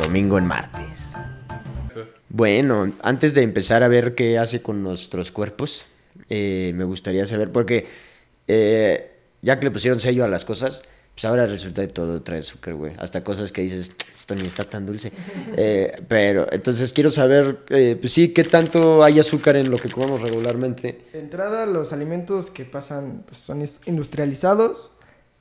domingo en martes. Bueno, antes de empezar a ver qué hace con nuestros cuerpos, eh, me gustaría saber, porque eh, ya que le pusieron sello a las cosas, pues ahora resulta de todo trae azúcar, güey. Hasta cosas que dices, esto ni está tan dulce. Eh, pero entonces quiero saber, eh, pues sí, qué tanto hay azúcar en lo que comemos regularmente. De entrada, los alimentos que pasan pues, son industrializados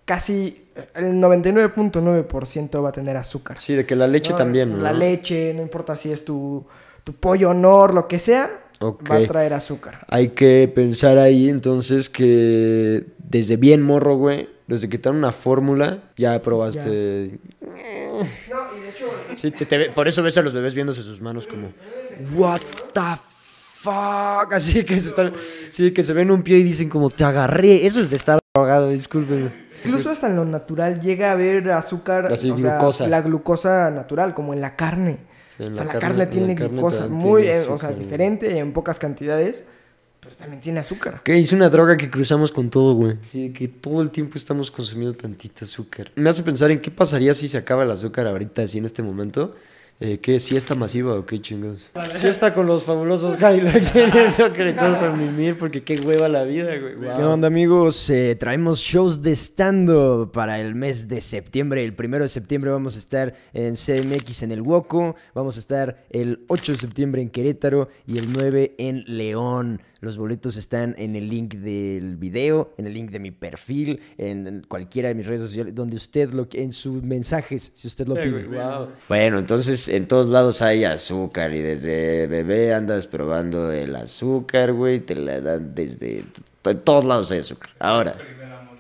casi eh, el 99.9% va a tener azúcar. Sí, de que la leche también, ¿no? La leche, no importa si es tu, pollo honor, lo que sea, va a traer azúcar. Hay que pensar ahí entonces que desde bien morro, güey, desde que te dan una fórmula, ya probaste... No, y de hecho... Sí, por eso ves a los bebés viéndose sus manos como... What the fuck? Así que están... Sí, que se ven un pie y dicen como, te agarré. Eso es de estar Incluso hasta en lo natural llega a haber azúcar, o Sea, la glucosa natural, como en la carne. o sea, la, carne, tiene glucosa muy, eh, o sea, diferente, en pocas cantidades, pero también tiene azúcar. Que es una droga que cruzamos con todo, güey. Sí, que todo el tiempo estamos consumiendo tantita azúcar. Me hace pensar en qué pasaría si se acaba el azúcar ahorita, así en este momento. Eh, ¿Qué? ¿Siesta masiva o qué chingados? Siesta con los fabulosos Cadillacs en eso que a mimir porque qué hueva la vida, güey. ¿Qué onda, amigos? Eh, traemos shows de stand para el mes de septiembre. El primero de septiembre vamos a estar en CMX en el Huoco. Vamos a estar el 8 de septiembre en Querétaro y el 9 en León. Los boletos están en el link del video, en el link de mi perfil, en cualquiera de mis redes sociales, donde usted lo en sus mensajes, si usted lo pide. Bueno, entonces en todos lados hay azúcar y desde bebé andas probando el azúcar, güey, te la dan desde... En todos lados hay azúcar. Ahora...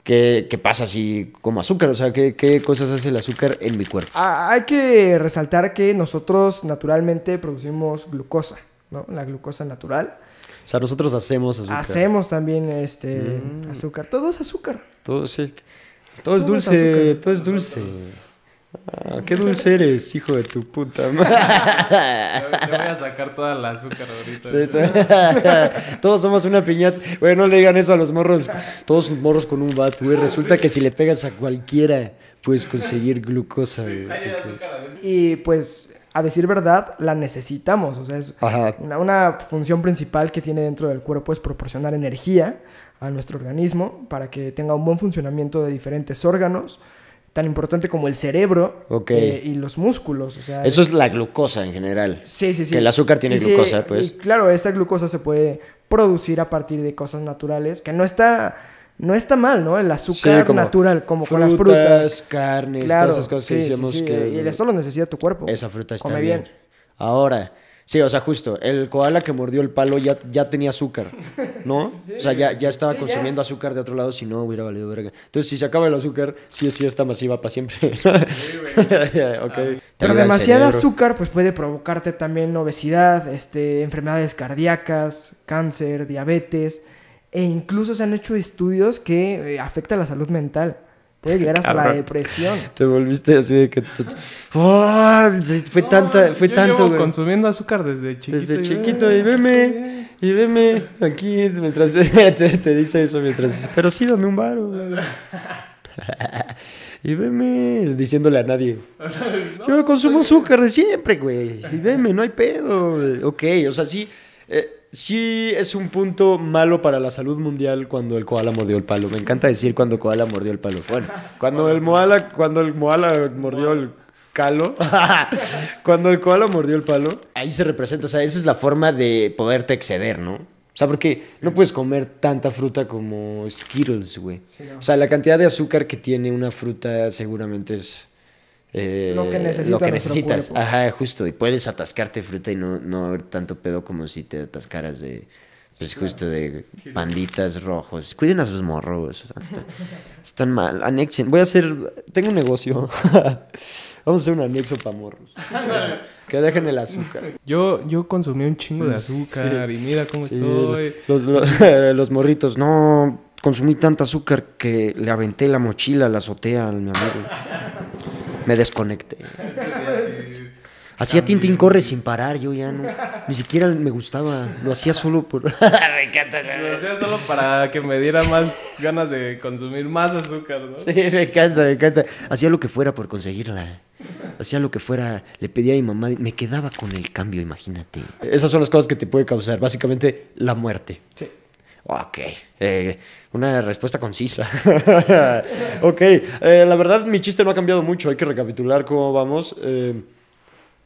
¿Qué, pasa si como azúcar? O sea, ¿qué, cosas hace el azúcar en mi cuerpo? Ah, hay que resaltar que nosotros naturalmente producimos glucosa, ¿no? La glucosa natural. O sea, nosotros hacemos azúcar. Hacemos también este mm. azúcar. Todo es azúcar. Todo, sí. Todo, es dulce, todo es dulce. Ah, qué dulce eres, hijo de tu puta madre. Te voy a sacar toda la azúcar ahorita. todos somos una piñata. Bueno, no le digan eso a los morros. Todos morros con un bat, güey. Resulta que si le pegas a cualquiera, puedes conseguir glucosa, Y pues, a decir verdad, la necesitamos. O sea, es una función principal que tiene dentro del cuerpo es proporcionar energía a nuestro organismo para que tenga un buen funcionamiento de diferentes órganos tan importante como el cerebro eh, y los músculos. Eso es la glucosa en general. Sí, sí, sí. Que el azúcar tiene glucosa, pues. Y claro, esta glucosa se puede producir a partir de cosas naturales, que no está, no está mal, ¿no? El azúcar natural, como con las frutas. carnes, todas esas cosas que decíamos que... Y eso lo necesita tu cuerpo. Esa fruta está Come bien. Ahora... Sí, o sea, justo, el koala que mordió el palo ya, ya tenía azúcar, ¿no? o sea, ya, estaba consumiendo azúcar de otro lado, si no hubiera valido verga. Entonces, si se acaba el azúcar, sí, sí, está masiva para siempre. Pero demasiada azúcar, pues puede provocarte también obesidad, este, enfermedades cardíacas, cáncer, diabetes, e incluso se han hecho estudios que eh, afecta la salud mental. Puede llegar hasta la depresión. Te volviste así de que... fue tanta, fue tanto, consumiendo azúcar desde chiquito. Desde chiquito, y veme, y veme. Aquí, mientras te, dice eso, mientras... Pero sí, dame un baro, Y veme, diciéndole a nadie. yo consumo azúcar de siempre, güey. Y veme, no hay pedo. Ok, o sea, sí... Eh, sí es un punto malo para la salud mundial cuando el koala mordió el palo. Me encanta decir cuando koala mordió el palo. Bueno, cuando el moala, cuando el moala mordió el calo, cuando el koala mordió el palo, ahí se representa, o sea, esa es la forma de poderte exceder, ¿no? O sea, porque no puedes comer tanta fruta como Skittles, güey. O sea, la cantidad de azúcar que tiene una fruta seguramente es eh, lo que, necesitas. Ajá, justo. Y puedes atascarte fruta y no, no haber tanto pedo como si te atascaras de, pues justo de panditas rojos. Cuiden a sus morros. Están, mal. Anexen. Voy a hacer. Tengo un negocio. Vamos a hacer un anexo para morros. que dejen el azúcar. Yo, yo consumí un chingo de azúcar y mira cómo estoy. Los, morritos, no consumí tanta azúcar que le aventé la mochila a la azotea a mi amigo me desconecté. Hacía Tintín corre sin parar, yo ya no. Ni siquiera me gustaba. Lo hacía solo por. me encanta. Lo hacía solo para que me diera más ganas de consumir más azúcar, ¿no? Sí, me encanta, me encanta. Hacía lo que fuera por conseguirla. Hacía lo que fuera. Le pedía a mi mamá. Me quedaba con el cambio, imagínate. Esas son las cosas que te puede causar. Básicamente, la muerte. Sí. Ok, eh, una respuesta concisa. ok, eh, la verdad mi chiste no ha cambiado mucho, hay que recapitular cómo vamos. Eh,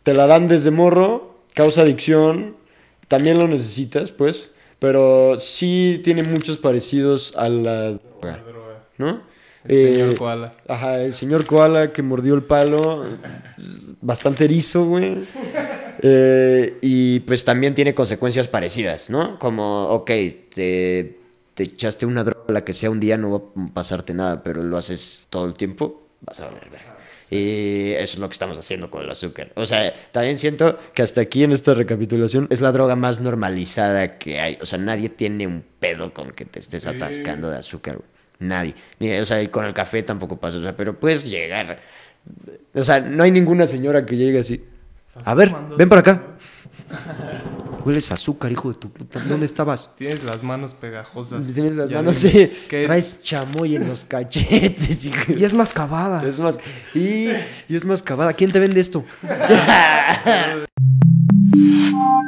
te la dan desde morro, causa adicción, también lo necesitas, pues, pero sí tiene muchos parecidos a la droga, ¿no? El señor Koala. Ajá, el señor Koala que mordió el palo, bastante erizo, güey. Eh, y pues también tiene consecuencias parecidas, ¿no? Como, ok, te, echaste una droga, la que sea un día no va a pasarte nada, pero lo haces todo el tiempo, vas a volver Y eso es lo que estamos haciendo con el azúcar. O sea, también siento que hasta aquí en esta recapitulación es la droga más normalizada que hay. O sea, nadie tiene un pedo con que te estés atascando de azúcar, Nadie. Ni, o sea, y con el café tampoco pasa. O sea, pero puedes llegar. O sea, no hay ninguna señora que llegue así. A ver, ven para acá. Hueles azúcar, hijo de tu puta. ¿Dónde estabas? Tienes las manos pegajosas. Tienes las manos, sí. Traes chamoy en los cachetes. Hijo? Y es más, y, y es más cavada. ¿Quién te vende esto?